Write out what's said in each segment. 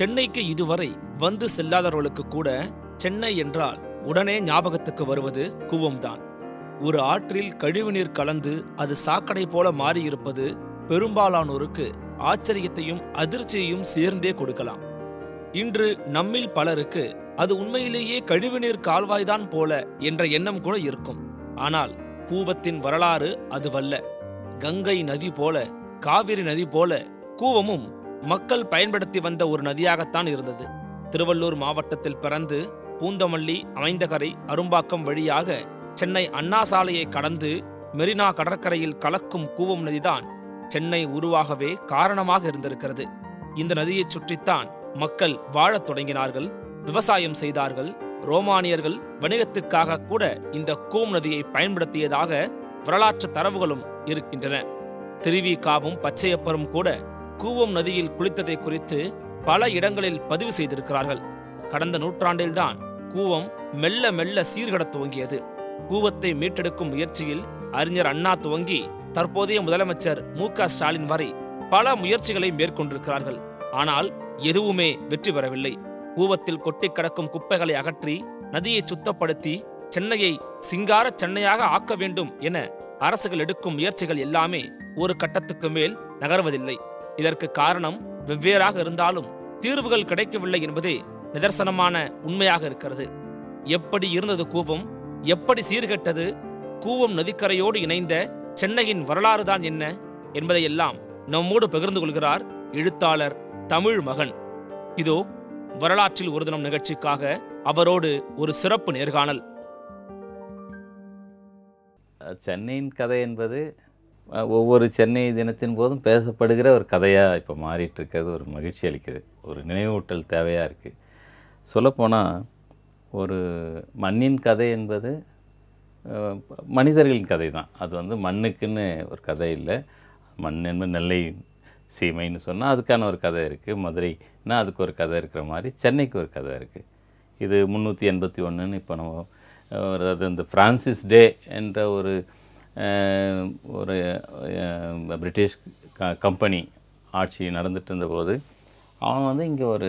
சென்னைக்கு இதுவரை வந்து செல்லாதவர்களுக்கு கூட சென்னை என்றால் உடனே ஞாபகத்துக்கு வருவது கூவம்தான் ஒரு ஆற்றில் கழிவுநீர் கலந்து அது சாக்கடை போல மாறியிருப்பது பெரும்பாலானோருக்கு ஆச்சரியத்தையும் அதிர்ச்சியையும் சேர்ந்தே கொடுக்கலாம் இன்று நம்மில் பலருக்கு அது உண்மையிலேயே கழிவுநீர் கால்வாய்தான் போல என்ற எண்ணம் கூட இருக்கும் ஆனால் கூவத்தின் வரலாறு அதுவல்ல கங்கை நதி போல காவிரி நதி போல கூவமும் மக்கள் பயன்படுத்தி வந்த ஒரு நதியாகத்தான் இருந்தது திருவள்ளூர் மாவட்டத்தில் பிறந்து பூந்தமல்லி அமைந்தகரை அரும்பாக்கம் வழியாக சென்னை அண்ணா சாலையை கடந்து மெரினா கடற்கரையில் கலக்கும் கூவம் நதிதான் சென்னை உருவாகவே காரணமாக இருந்திருக்கிறது இந்த நதியைச் சுற்றித்தான் மக்கள் வாழத் தொடங்கினார்கள் விவசாயம் செய்தார்கள் ரோமானியர்கள் வணிகத்துக்காக கூட இந்த கூம் நதியை பயன்படுத்தியதாக வரலாற்று தரவுகளும் இருக்கின்றன திருவிக்காவும் பச்சையப்பரும் கூட கூவம் நதியில் குளித்ததை குறித்து பல இடங்களில் பதிவு செய்திருக்கிறார்கள் கடந்த நூற்றாண்டில்தான் கூவம் மெல்ல மெல்ல சீர்கட துவங்கியது கூவத்தை மீட்டெடுக்கும் முயற்சியில் அறிஞர் அண்ணா துவங்கி தற்போதைய முதலமைச்சர் மு ஸ்டாலின் வரை பல முயற்சிகளை மேற்கொண்டிருக்கிறார்கள் ஆனால் எதுவுமே வெற்றி பெறவில்லை கூவத்தில் கொட்டி கிடக்கும் குப்பைகளை அகற்றி நதியை சுத்தப்படுத்தி சென்னையை சிங்கார சென்னையாக ஆக்க வேண்டும் என அரசுகள் எடுக்கும் முயற்சிகள் எல்லாமே ஒரு கட்டத்துக்கு மேல் நகர்வதில்லை இதற்கு காரணம் வெவ்வேறாக இருந்தாலும் தீர்வுகள் கிடைக்கவில்லை என்பதே நிதர்சனமான உண்மையாக இருக்கிறது எப்படி இருந்தது கூவம் எப்படி சீர்கெட்டது கூவம் நதிக்கரையோடு இணைந்த சென்னையின் வரலாறுதான் என்ன என்பதையெல்லாம் நம்மோடு பகிர்ந்து கொள்கிறார் எழுத்தாளர் தமிழ் மகன் இதோ வரலாற்றில் ஒரு தினம் நிகழ்ச்சிக்காக அவரோடு ஒரு சிறப்பு நேர்காணல் சென்னையின் கதை என்பது ஒவ்வொரு சென்னை தினத்தின் போதும் பேசப்படுகிற ஒரு கதையாக இப்போ மாறிட்டுருக்கிறது ஒரு மகிழ்ச்சி அளிக்குது ஒரு நினைவூட்டல் தேவையாக இருக்குது சொல்லப்போனால் ஒரு மண்ணின் கதை என்பது மனிதர்களின் கதை தான் அது வந்து மண்ணுக்குன்னு ஒரு கதை இல்லை மண் என்பது நெல்லை சீமைன்னு சொன்னால் அதுக்கான ஒரு கதை இருக்குது மதுரைன்னா அதுக்கு ஒரு கதை இருக்கிற மாதிரி சென்னைக்கு ஒரு கதை இருக்குது இது முந்நூற்றி எண்பத்தி ஒன்றுன்னு இப்போ நம்ம அதாவது இந்த ஃப்ரான்சிஸ் டே என்ற ஒரு ஒரு பிரிட்டிஷ் க கம்பெனி ஆட்சி நடந்துட்டு இருந்தபோது அவன் வந்து இங்கே ஒரு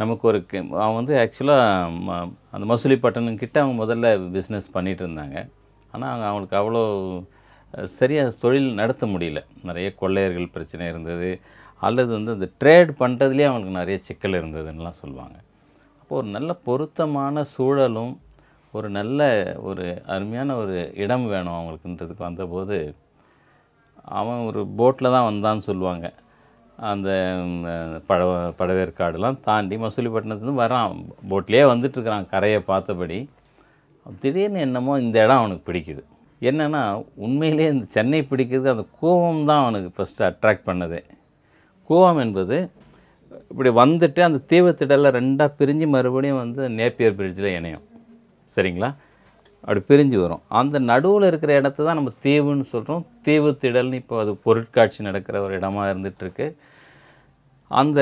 நமக்கு ஒரு அவன் வந்து ஆக்சுவலாக ம அந்த மசூலிப்பட்டணம் கிட்ட அவங்க முதல்ல பிஸ்னஸ் பண்ணிகிட்டு இருந்தாங்க ஆனால் அவங்க அவங்களுக்கு அவ்வளோ சரியாக தொழில் நடத்த முடியல நிறைய கொள்ளையர்கள் பிரச்சனை இருந்தது அல்லது வந்து அந்த ட்ரேட் பண்ணுறதுலேயே அவங்களுக்கு நிறைய சிக்கல் இருந்ததுன்னெலாம் சொல்லுவாங்க அப்போது ஒரு நல்ல பொருத்தமான சூழலும் ஒரு நல்ல ஒரு அருமையான ஒரு இடம் வேணும் அவங்களுக்குன்றதுக்கு வந்தபோது அவன் ஒரு போட்டில் தான் வந்தான்னு சொல்லுவாங்க அந்த பழ படவேற்காடுலாம் தாண்டி மசூலிப்பட்டினத்துலேருந்து வரான் போட்லேயே வந்துட்டுருக்கிறான் கரையை பார்த்தபடி திடீர்னு என்னமோ இந்த இடம் அவனுக்கு பிடிக்குது என்னென்னா உண்மையிலே இந்த சென்னை பிடிக்கிறது அந்த கோவம் தான் அவனுக்கு ஃபஸ்ட்டு அட்ராக்ட் பண்ணதே கோவம் என்பது இப்படி வந்துட்டு அந்த தீவுத்திடலில் ரெண்டாக பிரிஞ்சு மறுபடியும் வந்து நேப்பியர் பிரிட்ஜில் இணையும் சரிங்களா அப்படி பிரிஞ்சு வரும் அந்த நடுவில் இருக்கிற இடத்த தான் நம்ம தேவுன்னு சொல்கிறோம் தேவு திடல்னு இப்போ அது பொருட்காட்சி நடக்கிற ஒரு இடமா இருந்துகிட்ருக்கு அந்த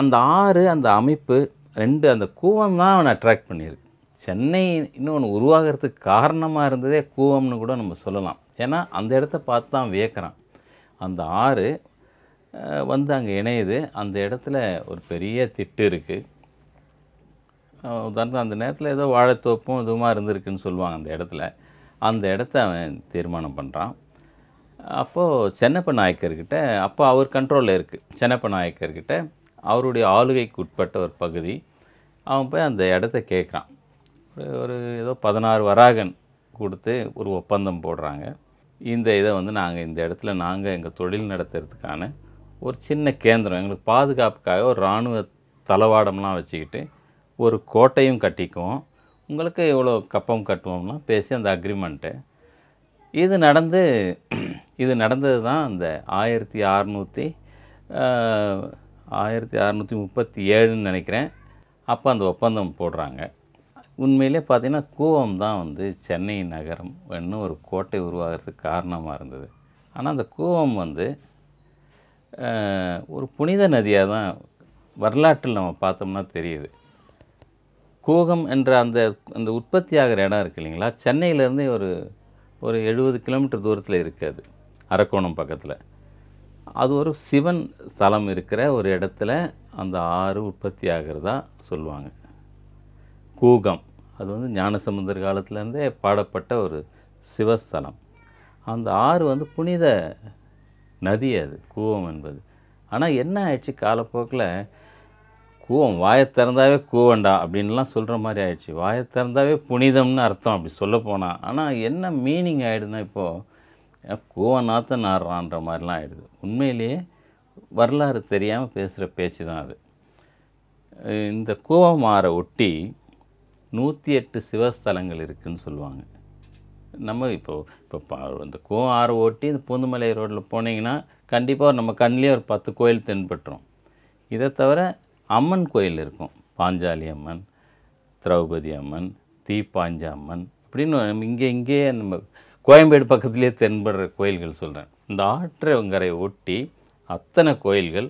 அந்த ஆறு அந்த அமைப்பு ரெண்டு அந்த கூவம் தான் அவனை அட்ராக்ட் பண்ணியிருக்கு சென்னை இன்னொன்று உருவாகிறதுக்கு காரணமாக இருந்ததே கூவம்னு கூட நம்ம சொல்லலாம் ஏன்னா அந்த இடத்த பார்த்து தான் வியக்கிறான் அந்த ஆறு வந்து அங்கே இணையுது அந்த இடத்துல ஒரு பெரிய திட்டு இருக்குது உதாரணத்துக்கு அந்த நேரத்தில் ஏதோ வாழைத்தோப்பும் இதுவுமாக இருந்திருக்குன்னு சொல்லுவாங்க அந்த இடத்துல அந்த இடத்த அவன் தீர்மானம் பண்ணுறான் அப்போது சென்னப்ப நாயக்கர்கிட்ட அப்போ அவர் கண்ட்ரோலில் இருக்குது சென்னப்ப நாயக்கர்கிட்ட அவருடைய ஆளுகைக்கு உட்பட்ட ஒரு பகுதி அவன் போய் அந்த இடத்த கேட்குறான் ஒரு ஏதோ பதினாறு வராகன் கொடுத்து ஒரு ஒப்பந்தம் போடுறாங்க இந்த இதை வந்து நாங்கள் இந்த இடத்துல நாங்கள் எங்கள் தொழில் நடத்துறதுக்கான ஒரு சின்ன கேந்திரம் எங்களுக்கு பாதுகாப்புக்காக ஒரு இராணுவ தளவாடம்லாம் வச்சுக்கிட்டு ஒரு கோட்டையும் கட்டிக்கும் உங்களுக்கு இவ்வளோ கப்பம் கட்டுவோம்லாம் பேசி அந்த அக்ரிமெண்ட்டு இது நடந்து இது நடந்தது தான் அந்த ஆயிரத்தி அறநூற்றி ஆயிரத்தி அறநூற்றி முப்பத்தி ஏழுன்னு நினைக்கிறேன் அப்போ அந்த ஒப்பந்தம் போடுறாங்க உண்மையிலே பார்த்திங்கன்னா கூவம் தான் வந்து சென்னை நகரம் இன்னும் ஒரு கோட்டை உருவாகிறதுக்கு காரணமாக இருந்தது ஆனால் அந்த கூவம் வந்து ஒரு புனித நதியாக தான் வரலாற்றில் நம்ம பார்த்தோம்னா தெரியுது கூகம் என்ற அந்த அந்த உற்பத்தி ஆகிற இடம் இருக்குது இல்லைங்களா சென்னையிலேருந்து ஒரு ஒரு எழுபது கிலோமீட்டர் தூரத்தில் இருக்காது அரக்கோணம் பக்கத்தில் அது ஒரு சிவன் ஸ்தலம் இருக்கிற ஒரு இடத்துல அந்த ஆறு உற்பத்தி ஆகிறதா சொல்லுவாங்க கூகம் அது வந்து ஞானசமுந்தர் காலத்துலேருந்தே பாடப்பட்ட ஒரு சிவஸ்தலம் அந்த ஆறு வந்து புனித நதி அது கூவம் என்பது ஆனால் என்ன ஆயிடுச்சு காலப்போக்கில் கூவம் வாயை திறந்தாவே கூவண்டா அப்படின்லாம் சொல்கிற மாதிரி ஆயிடுச்சு வாயை திறந்தாவே புனிதம்னு அர்த்தம் அப்படி சொல்ல போனால் ஆனால் என்ன மீனிங் ஆகிடுதுன்னா இப்போது கூவநாத்தன் நாடுறான்ற மாதிரிலாம் ஆகிடுது உண்மையிலேயே வரலாறு தெரியாமல் பேசுகிற பேச்சு தான் அது இந்த கூவம் ஆற ஒட்டி நூற்றி எட்டு சிவஸ்தலங்கள் இருக்குதுன்னு சொல்லுவாங்க நம்ம இப்போது இப்போ இந்த கூவம் ஆறு ஓட்டி இந்த பூந்துமலை ரோட்டில் போனீங்கன்னா கண்டிப்பாக நம்ம கண்லேயே ஒரு பத்து கோயில் தென்பட்டுரும் இதை தவிர அம்மன் கோயில் இருக்கும் பாஞ்சாலி அம்மன் திரௌபதி அம்மன் தீப்பாஞ்சி அம்மன் அப்படின்னு நம்ம இங்கே இங்கேயே நம்ம கோயம்பேடு பக்கத்துலேயே தென்படுற கோயில்கள் சொல்கிறேன் இந்த ஆற்றங்கரை ஒட்டி அத்தனை கோயில்கள்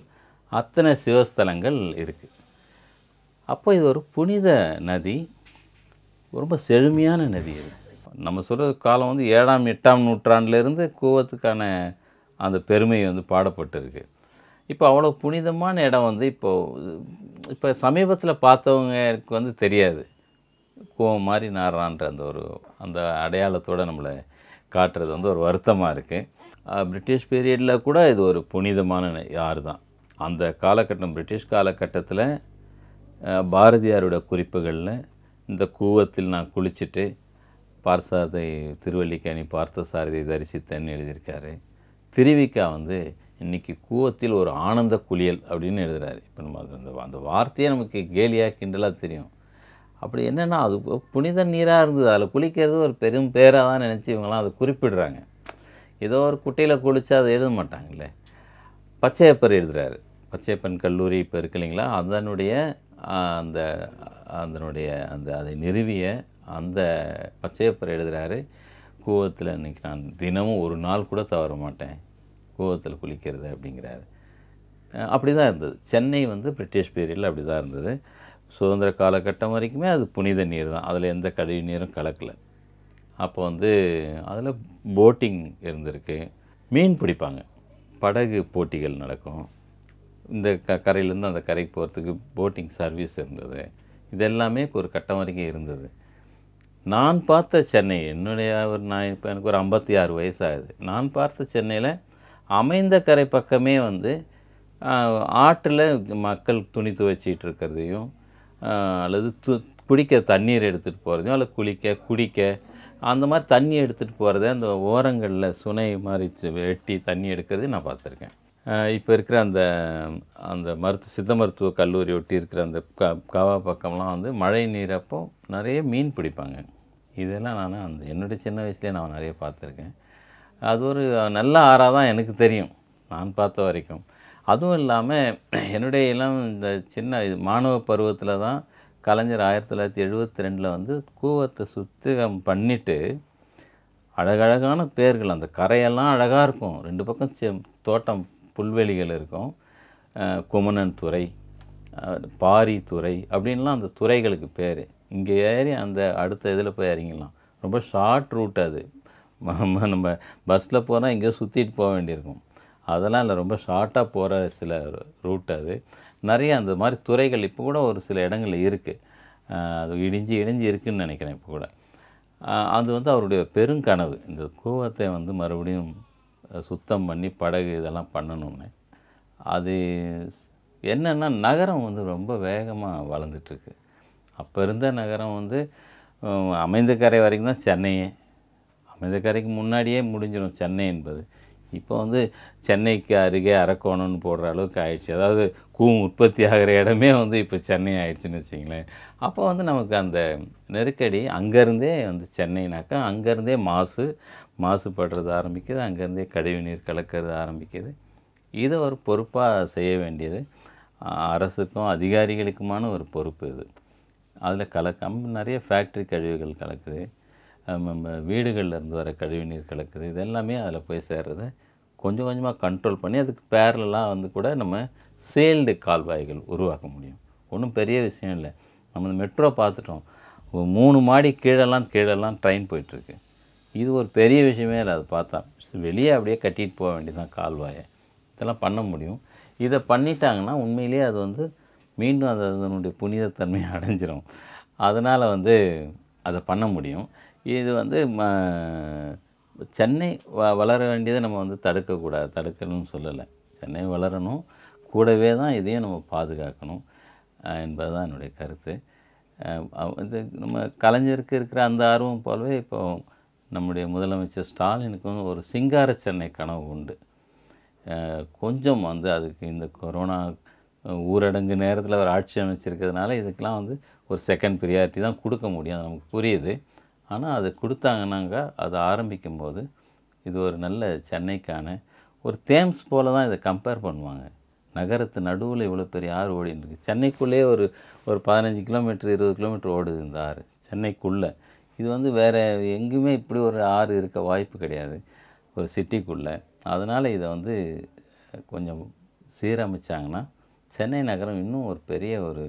அத்தனை சிவஸ்தலங்கள் இருக்குது அப்போ இது ஒரு புனித நதி ரொம்ப செழுமையான நதி இது நம்ம சொல்கிற காலம் வந்து ஏழாம் எட்டாம் நூற்றாண்டுலேருந்து கூவத்துக்கான அந்த பெருமை வந்து பாடப்பட்டிருக்கு இப்போ அவ்வளோ புனிதமான இடம் வந்து இப்போது இப்போ சமீபத்தில் பார்த்தவங்களுக்கு வந்து தெரியாது கோவம் மாதிரி நாடுறான்ற அந்த ஒரு அந்த அடையாளத்தோடு நம்மளை காட்டுறது வந்து ஒரு வருத்தமாக இருக்குது பிரிட்டிஷ் பீரியடில் கூட இது ஒரு புனிதமான யார் தான் அந்த காலகட்டம் பிரிட்டிஷ் காலகட்டத்தில் பாரதியாரோட குறிப்புகளில் இந்த கூவத்தில் நான் குளிச்சுட்டு பார்த்தாதை திருவள்ளிக்கணி பார்த்த சாரதியை தரிசித்தேன்னு எழுதியிருக்காரு திருவிக்கா வந்து இன்றைக்கி கூவத்தில் ஒரு ஆனந்த குளியல் அப்படின்னு எழுதுகிறாரு இப்போ நம்ம அந்த அந்த வார்த்தையே நமக்கு கேலியாக கிண்டலாக தெரியும் அப்படி என்னென்னா அது புனித நீராக இருந்தது அதில் குளிக்கிறது ஒரு பெரும் பேராக தான் நினச்சி இவங்களாம் அதை குறிப்பிடுறாங்க ஏதோ ஒரு குட்டையில் குளித்து அதை எழுத மாட்டாங்களே பச்சையப்பர் எழுதுகிறாரு பச்சையப்பன் கல்லூரி இப்போ இருக்கு இல்லைங்களா அதனுடைய அந்த அதனுடைய அந்த அதை நிறுவிய அந்த பச்சையப்பர் எழுதுகிறாரு கோவத்தில் இன்றைக்கி நான் தினமும் ஒரு நாள் கூட தவற மாட்டேன் கோவத்தில் குளிக்கிறது அப்படிங்கிறாரு அப்படி தான் இருந்தது சென்னை வந்து பிரிட்டிஷ் பீரியடில் அப்படி தான் இருந்தது சுதந்திர காலகட்டம் வரைக்குமே அது புனித நீர் தான் அதில் எந்த கழிவு நீரும் கலக்கலை அப்போ வந்து அதில் போட்டிங் இருந்திருக்கு மீன் பிடிப்பாங்க படகு போட்டிகள் நடக்கும் இந்த க கரையிலேருந்து அந்த கரைக்கு போகிறதுக்கு போட்டிங் சர்வீஸ் இருந்தது இதெல்லாமே ஒரு கட்டம் வரைக்கும் இருந்தது நான் பார்த்த சென்னை என்னுடைய ஒரு நான் இப்போ எனக்கு ஒரு ஐம்பத்தி ஆறு வயசாகுது நான் பார்த்த சென்னையில் அமைந்த கரை பக்கமே வந்து ஆற்றில் மக்கள் துணி துவைச்சிட்டு இருக்கிறதையும் அல்லது து குடிக்க தண்ணீர் எடுத்துகிட்டு போகிறதையும் அல்லது குளிக்க குடிக்க அந்த மாதிரி தண்ணி எடுத்துகிட்டு போகிறத அந்த ஓரங்களில் சுனை மாதிரி வெட்டி தண்ணி எடுக்கிறது நான் பார்த்துருக்கேன் இப்போ இருக்கிற அந்த அந்த மருத்துவ சித்த மருத்துவ கல்லூரி ஒட்டி இருக்கிற அந்த க கவா பக்கம்லாம் வந்து மழை நீர் நிறைய மீன் பிடிப்பாங்க இதெல்லாம் நான் அந்த என்னுடைய சின்ன வயசுலேயே நான் நிறைய பார்த்துருக்கேன் அது ஒரு நல்ல ஆறாக தான் எனக்கு தெரியும் நான் பார்த்த வரைக்கும் அதுவும் இல்லாமல் என்னுடைய இளம் இந்த சின்ன மாணவ பருவத்தில் தான் கலைஞர் ஆயிரத்தி தொள்ளாயிரத்தி எழுபத்தி ரெண்டில் வந்து கூவத்தை சுத்திகம் பண்ணிவிட்டு அழகழகான பேர்கள் அந்த கரையெல்லாம் அழகாக இருக்கும் ரெண்டு பக்கம் செ தோட்டம் புல்வெளிகள் இருக்கும் குமணன் துறை பாரி துறை அப்படின்லாம் அந்த துறைகளுக்கு பேர் இங்கே ஏறி அந்த அடுத்த இதில் போய் இறங்கிடலாம் ரொம்ப ஷார்ட் ரூட் அது நம்ம பஸ்ஸில் போனால் எங்கேயோ சுற்றிட்டு போக வேண்டியிருக்கும் அதெல்லாம் இல்லை ரொம்ப ஷார்ட்டாக போகிற சில ரூட் அது நிறைய அந்த மாதிரி துறைகள் இப்போ கூட ஒரு சில இடங்களில் இருக்குது அது இடிஞ்சு இடிஞ்சு இருக்குதுன்னு நினைக்கிறேன் இப்போ கூட அது வந்து அவருடைய பெருங்கனவு இந்த கூவத்தை வந்து மறுபடியும் சுத்தம் பண்ணி படகு இதெல்லாம் பண்ணணும்னு அது என்னென்னா நகரம் வந்து ரொம்ப வேகமாக வளர்ந்துட்டுருக்கு அப்போ இருந்த நகரம் வந்து அமைந்த கரை வரைக்கும் தான் சென்னையே அமைந்த கரைக்கு முன்னாடியே முடிஞ்சிடும் சென்னை என்பது இப்போ வந்து சென்னைக்கு அருகே அரக்கோணம்னு போடுற அளவுக்கு ஆயிடுச்சு அதாவது கூ உற்பத்தி ஆகிற இடமே வந்து இப்போ சென்னை ஆயிடுச்சுன்னு வச்சிங்களேன் அப்போ வந்து நமக்கு அந்த நெருக்கடி அங்கேருந்தே வந்து சென்னைனாக்கா அங்கேருந்தே மாசு மாசுபடுறது ஆரம்பிக்குது அங்கேருந்தே கழிவு நீர் கலக்கிறது ஆரம்பிக்குது இதை ஒரு பொறுப்பாக செய்ய வேண்டியது அரசுக்கும் அதிகாரிகளுக்குமான ஒரு பொறுப்பு இது அதில் கலக்காமல் நிறைய ஃபேக்ட்ரி கழிவுகள் கலக்குது வீடுகளில் இருந்து வர கழிவு நீர் கலக்குது இது எல்லாமே அதில் போய் சேர்றது கொஞ்சம் கொஞ்சமாக கண்ட்ரோல் பண்ணி அதுக்கு பேரலாம் வந்து கூட நம்ம சேல்டு கால்வாய்கள் உருவாக்க முடியும் ஒன்றும் பெரிய விஷயம் இல்லை நம்ம மெட்ரோ பார்த்துட்டோம் மூணு மாடி கீழெல்லாம் கீழெல்லாம் ட்ரெயின் போயிட்டுருக்கு இது ஒரு பெரிய விஷயமே இல்லை அது பார்த்தா வெளியே அப்படியே கட்டிகிட்டு போக வேண்டியதான் கால்வாயை இதெல்லாம் பண்ண முடியும் இதை பண்ணிட்டாங்கன்னா உண்மையிலேயே அது வந்து மீண்டும் அது அதனுடைய புனிதத்தன்மையை அடைஞ்சிரும் அதனால் வந்து அதை பண்ண முடியும் இது வந்து சென்னை வ வளர வேண்டியதை நம்ம வந்து தடுக்கக்கூடாது தடுக்கணும்னு சொல்லலை சென்னை வளரணும் கூடவே தான் இதையும் நம்ம பாதுகாக்கணும் என்பது தான் என்னுடைய கருத்து இது நம்ம கலைஞருக்கு இருக்கிற அந்த ஆர்வம் போலவே இப்போ நம்முடைய முதலமைச்சர் ஸ்டாலினுக்கும் ஒரு சிங்கார சென்னை கனவு உண்டு கொஞ்சம் வந்து அதுக்கு இந்த கொரோனா ஊரடங்கு நேரத்தில் ஒரு ஆட்சி அமைச்சிருக்கிறதுனால இதுக்கெலாம் வந்து ஒரு செகண்ட் ப்ரியாரிட்டி தான் கொடுக்க முடியும் நமக்கு புரியுது ஆனால் அது கொடுத்தாங்கன்னாங்க அது ஆரம்பிக்கும் போது இது ஒரு நல்ல சென்னைக்கான ஒரு தேம்ஸ் போல் தான் இதை கம்பேர் பண்ணுவாங்க நகரத்து நடுவில் இவ்வளோ பெரிய ஆறு ஓடின்னு இருக்குது சென்னைக்குள்ளேயே ஒரு ஒரு பதினஞ்சு கிலோமீட்டர் இருபது கிலோமீட்டர் ஓடுது இந்த ஆறு சென்னைக்குள்ளே இது வந்து வேறு எங்கேயுமே இப்படி ஒரு ஆறு இருக்க வாய்ப்பு கிடையாது ஒரு சிட்டிக்குள்ளே அதனால் இதை வந்து கொஞ்சம் சீரமைச்சாங்கன்னா சென்னை நகரம் இன்னும் ஒரு பெரிய ஒரு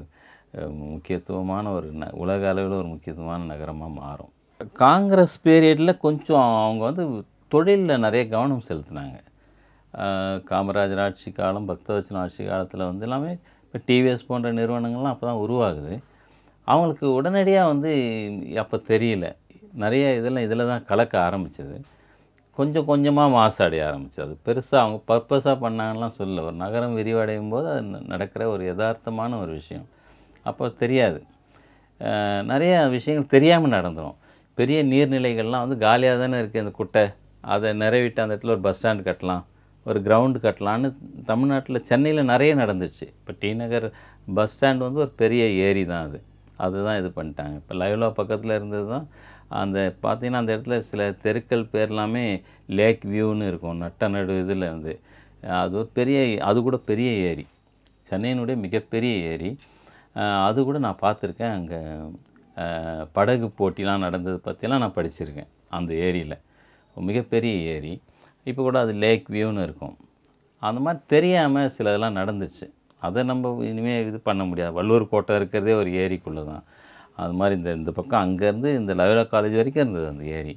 முக்கியத்துவமான ஒரு ந உலக அளவில் ஒரு முக்கியத்துவமான நகரமாக மாறும் காங்கிரஸ் பீரியடில் கொஞ்சம் அவங்க வந்து தொழிலில் நிறைய கவனம் செலுத்தினாங்க காமராஜர் ஆட்சி காலம் பக்தவச்சன ஆட்சி காலத்தில் வந்து எல்லாமே இப்போ டிவிஎஸ் போன்ற நிறுவனங்கள்லாம் அப்போ தான் உருவாகுது அவங்களுக்கு உடனடியாக வந்து அப்போ தெரியல நிறைய இதெல்லாம் இதில் தான் கலக்க ஆரம்பித்தது கொஞ்சம் கொஞ்சமாக அடைய ஆரம்பிச்சு அது பெருசாக அவங்க பர்பஸாக பண்ணாங்கலாம் சொல்லலை ஒரு நகரம் விரிவடையும் போது அது நடக்கிற ஒரு யதார்த்தமான ஒரு விஷயம் அப்போ தெரியாது நிறைய விஷயங்கள் தெரியாமல் நடந்துடும் பெரிய நீர்நிலைகள்லாம் வந்து காலியாக தானே இருக்குது அந்த குட்டை அதை நிறைவிட்டு அந்த இடத்துல ஒரு பஸ் ஸ்டாண்ட் கட்டலாம் ஒரு கிரவுண்டு கட்டலான்னு தமிழ்நாட்டில் சென்னையில் நிறைய நடந்துச்சு இப்போ டி நகர் பஸ் ஸ்டாண்ட் வந்து ஒரு பெரிய ஏரி தான் அது அதுதான் இது பண்ணிட்டாங்க இப்போ லைவ்லா பக்கத்தில் இருந்தது தான் அந்த பார்த்திங்கன்னா அந்த இடத்துல சில தெருக்கள் பேர்லாமே லேக் வியூன்னு இருக்கும் நட்ட நடு இதில் வந்து அது ஒரு பெரிய அது கூட பெரிய ஏரி சென்னையினுடைய மிகப்பெரிய ஏரி அது கூட நான் பார்த்துருக்கேன் அங்கே படகு போட்டிலாம் நடந்தது பற்றிலாம் நான் படிச்சிருக்கேன் அந்த ஏரியில் மிகப்பெரிய ஏரி இப்போ கூட அது லேக் வியூன்னு இருக்கும் அந்த மாதிரி தெரியாமல் சில இதெல்லாம் நடந்துச்சு அதை நம்ம இனிமேல் இது பண்ண முடியாது வள்ளுவர் கோட்டை இருக்கிறதே ஒரு ஏரிக்குள்ளே தான் அது மாதிரி இந்த இந்த பக்கம் அங்கேருந்து இந்த லயோலா காலேஜ் வரைக்கும் இருந்தது அந்த ஏரி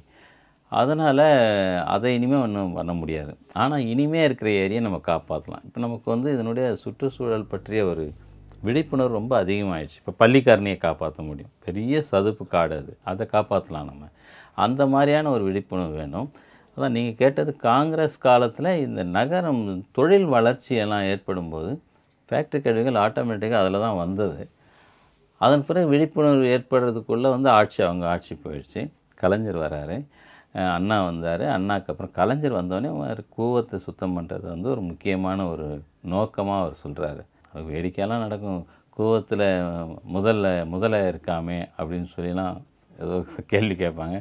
அதனால் அதை இனிமேல் ஒன்றும் பண்ண முடியாது ஆனால் இனிமேல் இருக்கிற ஏரியை நம்ம காப்பாற்றலாம் இப்போ நமக்கு வந்து இதனுடைய சுற்றுச்சூழல் பற்றிய ஒரு விழிப்புணர்வு ரொம்ப அதிகமாகிடுச்சு இப்போ பள்ளிக்காரனையை காப்பாற்ற முடியும் பெரிய சதுப்பு காடு அது அதை காப்பாற்றலாம் நம்ம அந்த மாதிரியான ஒரு விழிப்புணர்வு வேணும் அதான் நீங்கள் கேட்டது காங்கிரஸ் காலத்தில் இந்த நகரம் தொழில் வளர்ச்சியெல்லாம் ஏற்படும்போது ஃபேக்ட்ரி கழிவுகள் ஆட்டோமேட்டிக்காக அதில் தான் வந்தது அதன் பிறகு விழிப்புணர்வு ஏற்படுறதுக்குள்ளே வந்து ஆட்சி அவங்க ஆட்சி போயிடுச்சு கலைஞர் வராரு அண்ணா வந்தார் அண்ணாக்கு அப்புறம் கலைஞர் வந்தோடனே கூவத்தை சுத்தம் பண்ணுறது வந்து ஒரு முக்கியமான ஒரு நோக்கமாக அவர் சொல்கிறாரு அது வேடிக்கையெல்லாம் நடக்கும் கூவத்தில் முதல்ல முதல்ல இருக்காமே அப்படின்னு சொல்லிலாம் ஏதோ கேள்வி கேட்பாங்க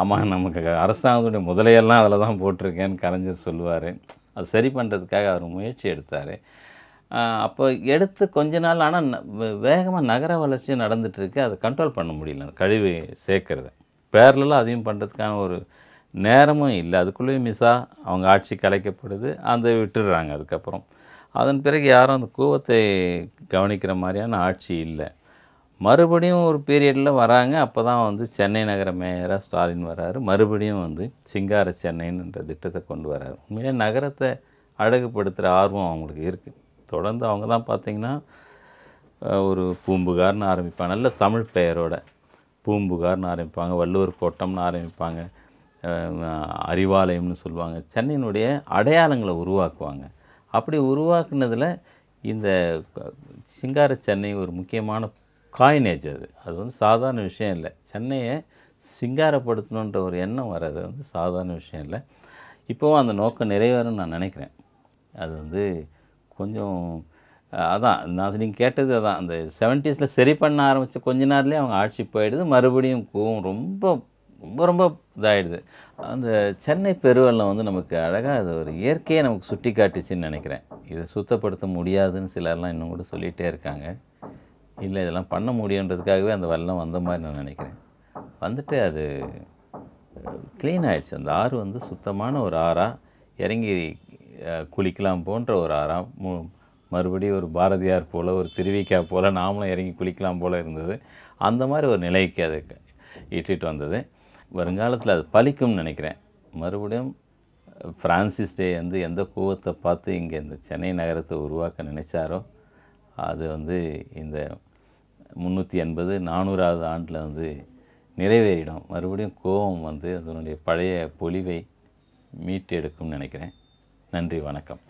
ஆமாம் நமக்கு அரசாங்கத்துடைய முதலையெல்லாம் அதில் தான் போட்டிருக்கேன்னு கலைஞர் சொல்லுவார் அது சரி பண்ணுறதுக்காக அவர் முயற்சி எடுத்தார் அப்போ எடுத்து கொஞ்ச நாள் ஆனால் வேகமாக நகர வளர்ச்சி நடந்துகிட்ருக்கு அதை கண்ட்ரோல் பண்ண முடியல கழிவு சேர்க்கறத பேரலாம் அதையும் பண்ணுறதுக்கான ஒரு நேரமும் இல்லை அதுக்குள்ளேயும் மிஸ்ஸாக அவங்க ஆட்சி கலைக்கப்படுது அந்த விட்டுடுறாங்க அதுக்கப்புறம் அதன் பிறகு யாரும் அந்த கூவத்தை கவனிக்கிற மாதிரியான ஆட்சி இல்லை மறுபடியும் ஒரு பீரியடில் வராங்க அப்போ தான் வந்து சென்னை நகர மேயராக ஸ்டாலின் வராரு மறுபடியும் வந்து சிங்கார சென்னைன்ற திட்டத்தை கொண்டு வராரு உண்மையிலே நகரத்தை அழகுப்படுத்துகிற ஆர்வம் அவங்களுக்கு இருக்குது தொடர்ந்து அவங்க தான் பார்த்திங்கன்னா ஒரு பூம்புகார்னு ஆரம்பிப்பாங்க நல்ல தமிழ் பெயரோட பூம்புகார்னு ஆரம்பிப்பாங்க வள்ளுவர் கோட்டம்னு ஆரம்பிப்பாங்க அறிவாலயம்னு சொல்லுவாங்க சென்னையினுடைய அடையாளங்களை உருவாக்குவாங்க அப்படி உருவாக்குனதில் இந்த சிங்கார சென்னை ஒரு முக்கியமான காயினேஜ் அது அது வந்து சாதாரண விஷயம் இல்லை சென்னையை சிங்காரப்படுத்தணுன்ற ஒரு எண்ணம் வர்றது வந்து சாதாரண விஷயம் இல்லை இப்போவும் அந்த நோக்கம் நிறைவேறும்னு நான் நினைக்கிறேன் அது வந்து கொஞ்சம் அதான் நான் நீங்கள் கேட்டது அதான் அந்த செவன்ட்டீஸில் சரி பண்ண ஆரம்பித்த கொஞ்ச நேரத்துலேயே அவங்க ஆட்சி போயிடுது மறுபடியும் கோவம் ரொம்ப ரொம்ப ரொம்ப இதாகிடுது அந்த சென்னை பெருவெல்லாம் வந்து நமக்கு அழகாக அது ஒரு இயற்கையை நமக்கு சுட்டி காட்டுச்சின்னு நினைக்கிறேன் இதை சுத்தப்படுத்த முடியாதுன்னு சிலர்லாம் இன்னும் கூட சொல்லிகிட்டே இருக்காங்க இல்லை இதெல்லாம் பண்ண முடியுன்றதுக்காகவே அந்த வெள்ளம் வந்த மாதிரி நான் நினைக்கிறேன் வந்துட்டு அது க்ளீன் ஆகிடுச்சு அந்த ஆறு வந்து சுத்தமான ஒரு ஆறாக இறங்கி குளிக்கலாம் போன்ற ஒரு ஆறாம் மறுபடியும் ஒரு பாரதியார் போல் ஒரு திருவிக்கா போல் நாமளும் இறங்கி குளிக்கலாம் போல் இருந்தது அந்த மாதிரி ஒரு நிலைக்கு அது இட்டு வந்தது வருங்காலத்தில் அது பழிக்கும்னு நினைக்கிறேன் மறுபடியும் ஃப்ரான்சிஸ் டே வந்து எந்த கோவத்தை பார்த்து இங்கே இந்த சென்னை நகரத்தை உருவாக்க நினைச்சாரோ அது வந்து இந்த முந்நூற்றி எண்பது நானூறாவது ஆண்டில் வந்து நிறைவேறிடும் மறுபடியும் கோபம் வந்து அதனுடைய பழைய பொலிவை மீட்டெடுக்கும்னு நினைக்கிறேன் நன்றி வணக்கம்